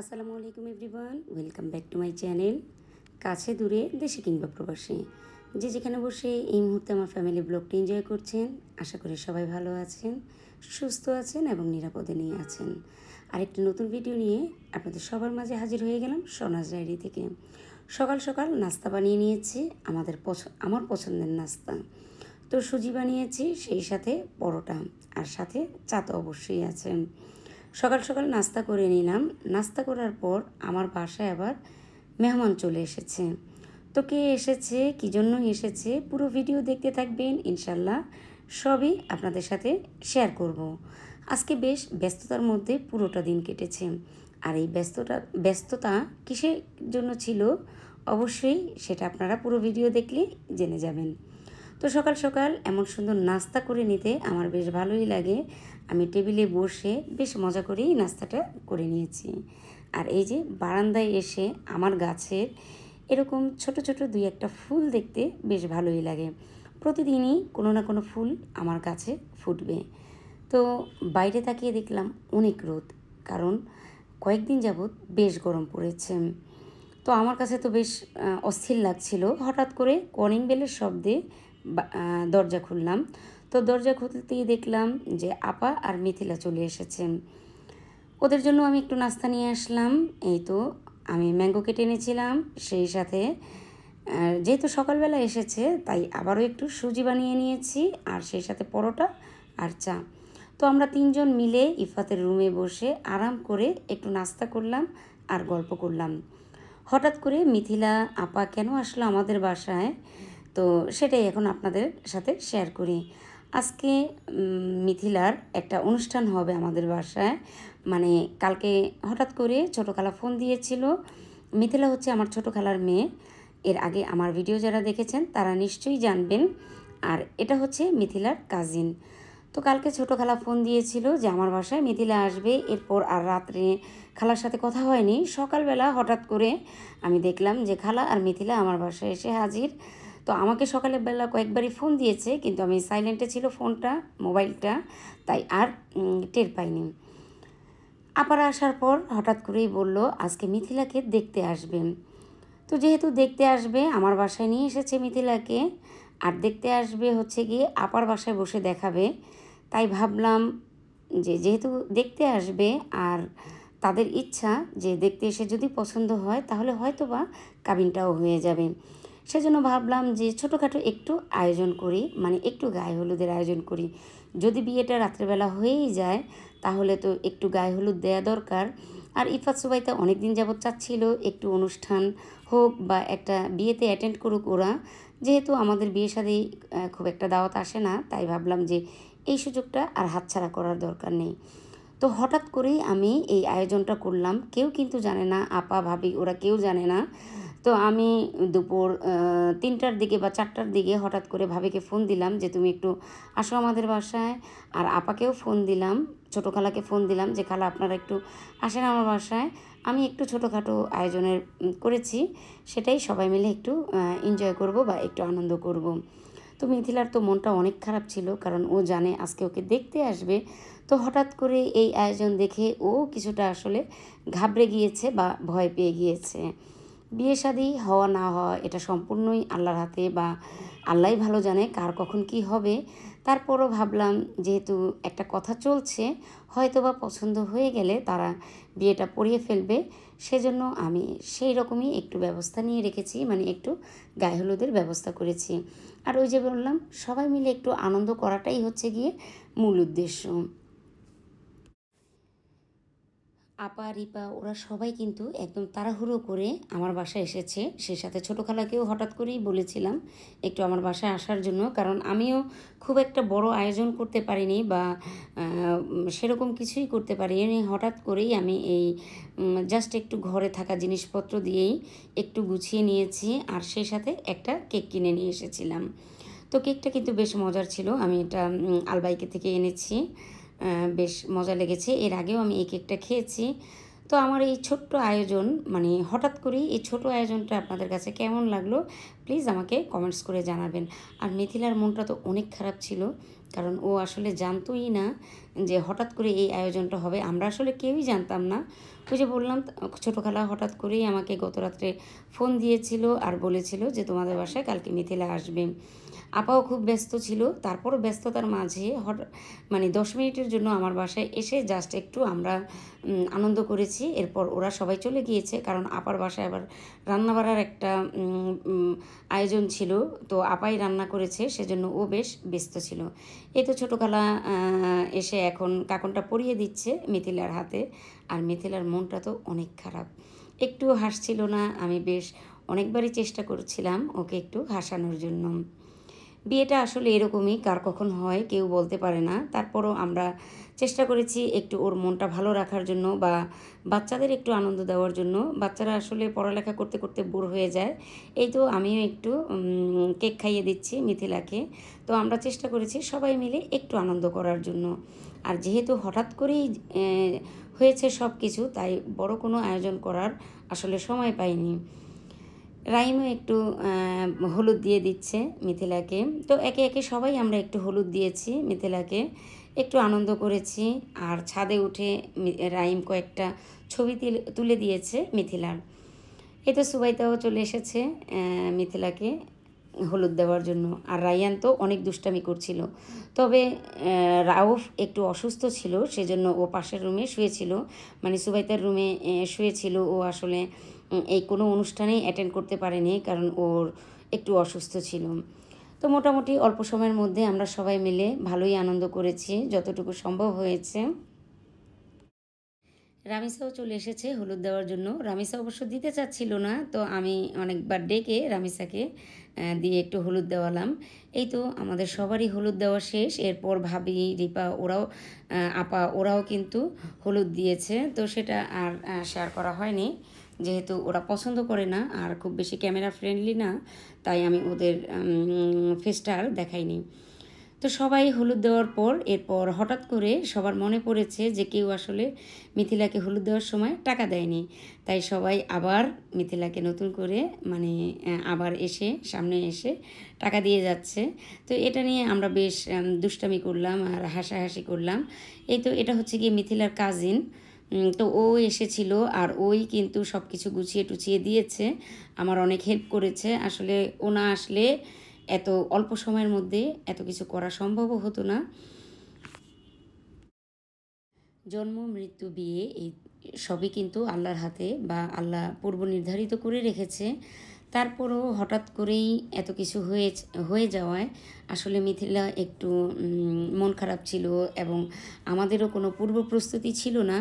আসসালামু আলাইকুম everyone welcome back to my channel কাছে দূরে দেশে কিংবা প্রবাসে যে যেখানে বসে এই মুহূর্তে আমার ফ্যামিলি ব্লগটি এনজয় করছেন আশা করি সবাই ভালো আছেন সুস্থ আছেন এবং নিরাপদে নিয়ে আছেন আরেকটি নতুন ভিডিও নিয়ে আপনাদের সবার মাঝে হাজির হয়ে গেলাম সোনাজ ডায়েরি থেকে সকাল সকাল নাস্তা বানিয়ে নিয়েছি আমাদের আমার পছন্দের নাস্তা তো সুজি বানিয়েছি সেই সাথে পরোটা আর সাথে চা তো অবশ্যই আছে সকাল সকাল নাস্তা করে নিলাম নাস্তা করার পর আমার বাসায় আবার মেহমান চলে এসেছে তো কে এসেছে কী জন্য এসেছে পুরো ভিডিও দেখতে থাকবেন ইনশাল্লাহ সবই আপনাদের সাথে শেয়ার করব। আজকে বেশ ব্যস্ততার মধ্যে পুরোটা দিন কেটেছে আর এই ব্যস্ততা ব্যস্ততা কিসের জন্য ছিল অবশ্যই সেটা আপনারা পুরো ভিডিও দেখলে জেনে যাবেন তো সকাল সকাল এমন সুন্দর নাস্তা করে নিতে আমার বেশ ভালোই লাগে আমি টেবিলে বসে বেশ মজা করেই নাস্তাটা করে নিয়েছি আর এই যে বারান্দায় এসে আমার গাছের এরকম ছোট ছোট দুই একটা ফুল দেখতে বেশ ভালোই লাগে প্রতিদিনই কোনো না কোনো ফুল আমার গাছে ফুটবে তো বাইরে তাকিয়ে দেখলাম অনেক রোদ কারণ কয়েকদিন যাবৎ বেশ গরম পড়েছে তো আমার কাছে তো বেশ অস্থির লাগছিল হঠাৎ করে কলিং বেলের শব্দে দরজা খুললাম তো দরজা খুলতেই দেখলাম যে আপা আর মিথিলা চলে এসেছেন ওদের জন্য আমি একটু নাস্তা নিয়ে আসলাম এই তো আমি ম্যাঙ্গো কেটে এনেছিলাম সেই সাথে যেহেতু সকালবেলা এসেছে তাই আবারও একটু সুজি বানিয়ে নিয়েছি আর সেই সাথে পরোটা আর চা তো আমরা তিনজন মিলে ইফাতের রুমে বসে আরাম করে একটু নাস্তা করলাম আর গল্প করলাম হঠাৎ করে মিথিলা আপা কেন আসলো আমাদের বাসায় তো সেটাই এখন আপনাদের সাথে শেয়ার করি আজকে মিথিলার একটা অনুষ্ঠান হবে আমাদের বাসায় মানে কালকে হঠাৎ করে ছোটো খালা ফোন দিয়েছিল মিথিলা হচ্ছে আমার ছোটো খালার মেয়ে এর আগে আমার ভিডিও যারা দেখেছেন তারা নিশ্চয়ই জানবেন আর এটা হচ্ছে মিথিলার কাজিন তো কালকে ছোটো খালা ফোন দিয়েছিল যে আমার বাসায় মিথিলা আসবে এরপর আর রাত্রে খালার সাথে কথা হয়নি সকালবেলা হঠাৎ করে আমি দেখলাম যে খালা আর মিথিলা আমার বাসায় এসে হাজির তো আমাকে বেলা কয়েকবারই ফোন দিয়েছে কিন্তু আমি সাইলেন্টে ছিল ফোনটা মোবাইলটা তাই আর টের পাইনি আপার আসার পর হঠাৎ করেই বলল আজকে মিথিলাকে দেখতে আসবেন তো যেহেতু দেখতে আসবে আমার বাসায় নিয়ে এসেছে মিথিলাকে আর দেখতে আসবে হচ্ছে গিয়ে আপার বাসায় বসে দেখাবে তাই ভাবলাম যে যেহেতু দেখতে আসবে আর তাদের ইচ্ছা যে দেখতে এসে যদি পছন্দ হয় তাহলে হয়তোবা কাবিনটাও হয়ে যাবে সেজন্য ভাবলাম যে ছোটোখাটো একটু আয়োজন করি মানে একটু গায়ে হলুদের আয়োজন করি যদি বিয়েটা রাত্রেবেলা হয়েই যায় তাহলে তো একটু গায়ে হলুদ দেয়া দরকার আর ইফাত সুবাইতে অনেক দিন যাবৎ চাচ্ছিল একটু অনুষ্ঠান হোক বা একটা বিয়েতে অ্যাটেন্ড করুক ওরা যেহেতু আমাদের বিয়ে সাদে খুব একটা দাওয়াত আসে না তাই ভাবলাম যে এই সুযোগটা আর হাতছাড়া করার দরকার নেই তো হঠাৎ করেই আমি এই আয়োজনটা করলাম কেউ কিন্তু জানে না আপা ভাবি ওরা কেউ জানে না তো আমি দুপুর তিনটার দিকে বা চারটার দিকে হঠাৎ করে ভাবিকে ফোন দিলাম যে তুমি একটু আসো আমাদের বাসায় আর আপাকেও ফোন দিলাম ছোটো খালাকে ফোন দিলাম যে খালা আপনারা একটু আসেন আমার বাসায় আমি একটু ছোটোখাটো আয়োজনের করেছি সেটাই সবাই মিলে একটু এনজয় করব বা একটু আনন্দ করব। তো মিথিলার তো মনটা অনেক খারাপ ছিল কারণ ও জানে আজকে ওকে দেখতে আসবে তো হঠাৎ করে এই আয়োজন দেখে ও কিছুটা আসলে ঘাবড়ে গিয়েছে বা ভয় পেয়ে গিয়েছে বিয়ে শাদি হওয়া না হওয়া এটা সম্পূর্ণই আল্লাহর হাতে বা আল্লাহ ভালো জানে কার কখন কি হবে তারপরও ভাবলাম যেহেতু একটা কথা চলছে হয়তো বা পছন্দ হয়ে গেলে তারা বিয়েটা পড়িয়ে ফেলবে সেজন্য আমি সেই রকমই একটু ব্যবস্থা নিয়ে রেখেছি মানে একটু গায়ে হলুদের ব্যবস্থা করেছি আর ওই যে বললাম সবাই মিলে একটু আনন্দ করাটাই হচ্ছে গিয়ে মূল উদ্দেশ্য আপা রিপা ওরা সবাই কিন্তু একদম তাড়াহুড়ো করে আমার বাসায় এসেছে সে সাথে ছোটো খালাকেও হঠাৎ করেই বলেছিলাম একটু আমার বাসায় আসার জন্য কারণ আমিও খুব একটা বড় আয়োজন করতে পারিনি বা সেরকম কিছুই করতে পারিনি হঠাৎ করেই আমি এই জাস্ট একটু ঘরে থাকা জিনিসপত্র দিয়েই একটু গুছিয়ে নিয়েছি আর সেই সাথে একটা কেক কিনে নিয়ে এসেছিলাম তো কেকটা কিন্তু বেশ মজার ছিল আমি এটা আলবাইকে থেকে এনেছি বেশ মজা লেগেছে এর আগেও আমি এই কেকটা খেয়েছি তো আমার এই ছোট্ট আয়োজন মানে হঠাৎ করেই এই ছোট আয়োজনটা আপনাদের কাছে কেমন লাগলো প্লিজ আমাকে কমেন্টস করে জানাবেন আর মিথিলার মনটা তো অনেক খারাপ ছিল কারণ ও আসলে জানতোই না যে হঠাৎ করে এই আয়োজনটা হবে আমরা আসলে কেউই জানতাম না ওই যে বললাম ছোটো খেলা হঠাৎ করেই আমাকে গত রাত্রে ফোন দিয়েছিল আর বলেছিল যে তোমাদের বাসায় কালকে মিথিলা আসবে আপাও খুব ব্যস্ত ছিল তারপরও ব্যস্ততার মাঝে হট মানে দশ মিনিটের জন্য আমার বাসায় এসে জাস্ট একটু আমরা আনন্দ করেছি এরপর ওরা সবাই চলে গিয়েছে কারণ আপার বাসায় আবার রান্নাবাড়ার একটা আয়োজন ছিল তো আপাই রান্না করেছে সেজন্য ও বেশ ব্যস্ত ছিল এই তো ছোটোখালা এসে এখন কাকনটা পরিয়ে দিচ্ছে মিথিলার হাতে আর মিথিলার মনটা তো অনেক খারাপ একটু হাসছিল না আমি বেশ অনেকবারই চেষ্টা করছিলাম ওকে একটু হাসানোর জন্য বিয়েটা আসলে এরকমই কার কখন হয় কেউ বলতে পারে না তারপরও আমরা চেষ্টা করেছি একটু ওর মনটা ভালো রাখার জন্য বা বাচ্চাদের একটু আনন্দ দেওয়ার জন্য বাচ্চারা আসলে পড়ালেখা করতে করতে বুড় হয়ে যায় এই তো আমিও একটু কেক খাইয়ে দিচ্ছি মিথিলাকে তো আমরা চেষ্টা করেছি সবাই মিলে একটু আনন্দ করার জন্য আর যেহেতু হঠাৎ করেই হয়েছে সব কিছু তাই বড় কোনো আয়োজন করার আসলে সময় পাইনি রাইমও একটু হলুদ দিয়ে দিচ্ছে মিথিলাকে তো একে একে সবাই আমরা একটু হলুদ দিয়েছি মিথিলাকে একটু আনন্দ করেছি আর ছাদে উঠে রাইম কয়েকটা ছবি তুলে দিয়েছে মিথিলার এই তো সুবাইতাও চলে এসেছে মিথিলাকে হলুদ দেওয়ার জন্য আর রায়ান তো অনেক দুষ্টামি করছিল তবে রাউফ একটু অসুস্থ ছিল সেজন্য ও পাশের রুমে শুয়েছিল মানে সুবাইতার রুমে শুয়েছিল ও আসলে এই কোনো অনুষ্ঠানেই অ্যাটেন্ড করতে পারেনি কারণ ওর একটু অসুস্থ ছিল তো মোটামুটি অল্প সময়ের মধ্যে আমরা সবাই মিলে ভালোই আনন্দ করেছি যতটুকু সম্ভব হয়েছে রামিসাও চলে এসেছে হলুদ দেওয়ার জন্য রামিসা অবশ্য দিতে চাচ্ছিল না তো আমি অনেকবার ডেকে রামিসাকে দিয়ে একটু হলুদ দেওয়ালাম এই তো আমাদের সবারই হলুদ দেওয়া শেষ এরপর ভাবি রিপা ওরাও আপা ওরাও কিন্তু হলুদ দিয়েছে তো সেটা আর শেয়ার করা হয়নি যেহেতু ওরা পছন্দ করে না আর খুব বেশি ক্যামেরা ফ্রেন্ডলি না তাই আমি ওদের ফেসটা আর দেখাইনি তো সবাই হলুদ দেওয়ার পর এরপর হঠাৎ করে সবার মনে পড়েছে যে কেউ আসলে মিথিলাকে হলুদ দেওয়ার সময় টাকা দেয়নি তাই সবাই আবার মিথিলাকে নতুন করে মানে আবার এসে সামনে এসে টাকা দিয়ে যাচ্ছে তো এটা নিয়ে আমরা বেশ দুষ্টামি করলাম আর হাসাহাসি করলাম এই তো এটা হচ্ছে গিয়ে মিথিলার কাজিন তো ও এসেছিল আর ওই কিন্তু সব কিছু গুছিয়ে টুচিয়ে দিয়েছে আমার অনেক হেল্প করেছে আসলে ও না আসলে এত অল্প সময়ের মধ্যে এত কিছু করা সম্ভবও হতো না জন্ম মৃত্যু বিয়ে এই সবই কিন্তু আল্লাহর হাতে বা আল্লাহ পূর্ব নির্ধারিত করে রেখেছে তারপরও হঠাৎ করেই এত কিছু হয়ে হয়ে যাওয়ায় আসলে মিথিলা একটু মন খারাপ ছিল এবং আমাদেরও কোনো পূর্ব প্রস্তুতি ছিল না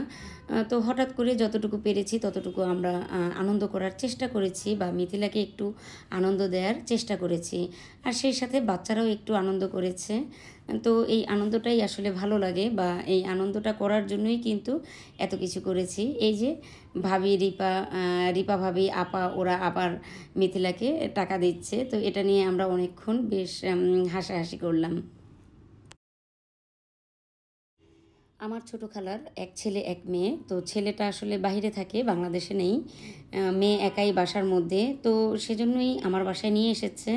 তো হঠাৎ করে যতটুকু পেরেছি ততটুকু আমরা আনন্দ করার চেষ্টা করেছি বা মিথিলাকে একটু আনন্দ দেওয়ার চেষ্টা করেছি আর সেই সাথে বাচ্চারাও একটু আনন্দ করেছে তো এই আনন্দটাই আসলে ভালো লাগে বা এই আনন্দটা করার জন্যই কিন্তু এত কিছু করেছি এই যে ভাবি রিপা রিপা ভাবি আপা ওরা আবার মিথিলাকে টাকা দিচ্ছে তো এটা নিয়ে আমরা অনেকক্ষণ বেশ হাসাহাসি করলাম আমার ছোট খালার এক ছেলে এক মেয়ে তো ছেলেটা আসলে বাহিরে থাকে বাংলাদেশে নেই মেয়ে একাই বাসার মধ্যে তো সেজন্যই আমার বাসায় নিয়ে এসেছে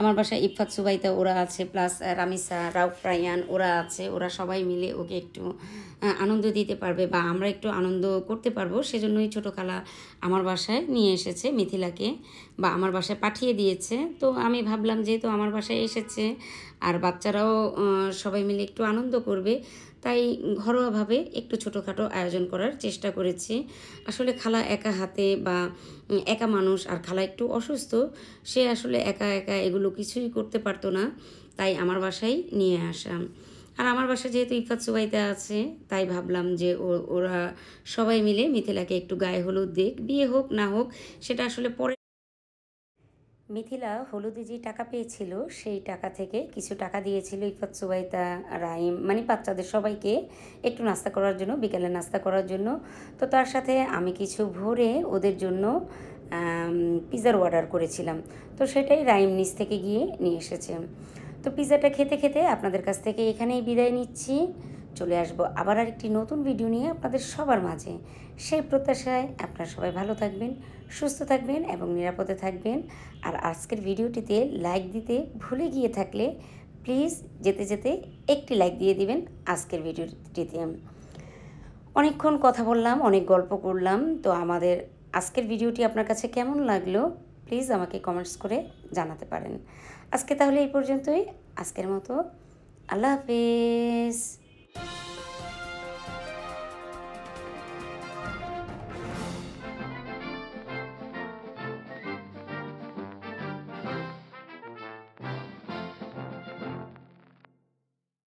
আমার বাসায় ইফাত সুবাইতা ওরা আছে প্লাস রামিসা রাউফ রায়ান ওরা আছে ওরা সবাই মিলে ওকে একটু আনন্দ দিতে পারবে বা আমরা একটু আনন্দ করতে পারবো সেজন্যই ছোটো খালা আমার বাসায় নিয়ে এসেছে মিথিলাকে বা আমার বাসায় পাঠিয়ে দিয়েছে তো আমি ভাবলাম যেহেতু আমার বাসায় এসেছে আর বাচ্চারাও সবাই মিলে একটু আনন্দ করবে তাই ঘরোয়াভাবে একটু ছোটোখাটো আয়োজন করার চেষ্টা করেছি আসলে খালা একা হাতে বা একা মানুষ আর খালা একটু অসুস্থ সে আসলে একা একা এগুলো কিছুই করতে পারতো না তাই আমার বাসায় নিয়ে আসা আর আমার বাসা যেহেতু ইফাত সুবাইতে আছে তাই ভাবলাম যে ওরা সবাই মিলে মিথিলাকে একটু গায়ে হলুদ দেখ বিয়ে হোক না হোক সেটা আসলে পরে মিথিলা হলুদি যে টাকা পেয়েছিল সেই টাকা থেকে কিছু টাকা দিয়েছিল ইফাত সুবাইতা রাইম মানে বাচ্চাদের সবাইকে একটু নাস্তা করার জন্য বিকালে নাস্তা করার জন্য তো তার সাথে আমি কিছু ভরে ওদের জন্য পিজার অর্ডার করেছিলাম তো সেটাই রাইম নিচ থেকে গিয়ে নিয়ে এসেছে তো পিজাটা খেতে খেতে আপনাদের কাছ থেকে এখানেই বিদায় নিচ্ছি চলে আসব আবার আরেকটি নতুন ভিডিও নিয়ে আপনাদের সবার মাঝে সেই প্রত্যাশায় আপনারা সবাই ভালো থাকবেন সুস্থ থাকবেন এবং নিরাপদে থাকবেন আর আজকের ভিডিওটিতে লাইক দিতে ভুলে গিয়ে থাকলে প্লিজ যেতে যেতে একটি লাইক দিয়ে দিবেন আজকের ভিডিওটিতে অনেকক্ষণ কথা বললাম অনেক গল্প করলাম তো আমাদের আজকের ভিডিওটি আপনার কাছে কেমন লাগলো প্লিজ আমাকে কমেন্টস করে জানাতে পারেন আজকে তাহলে এই পর্যন্তই আজকের মতো আল্লাহ হাফিজ Bye.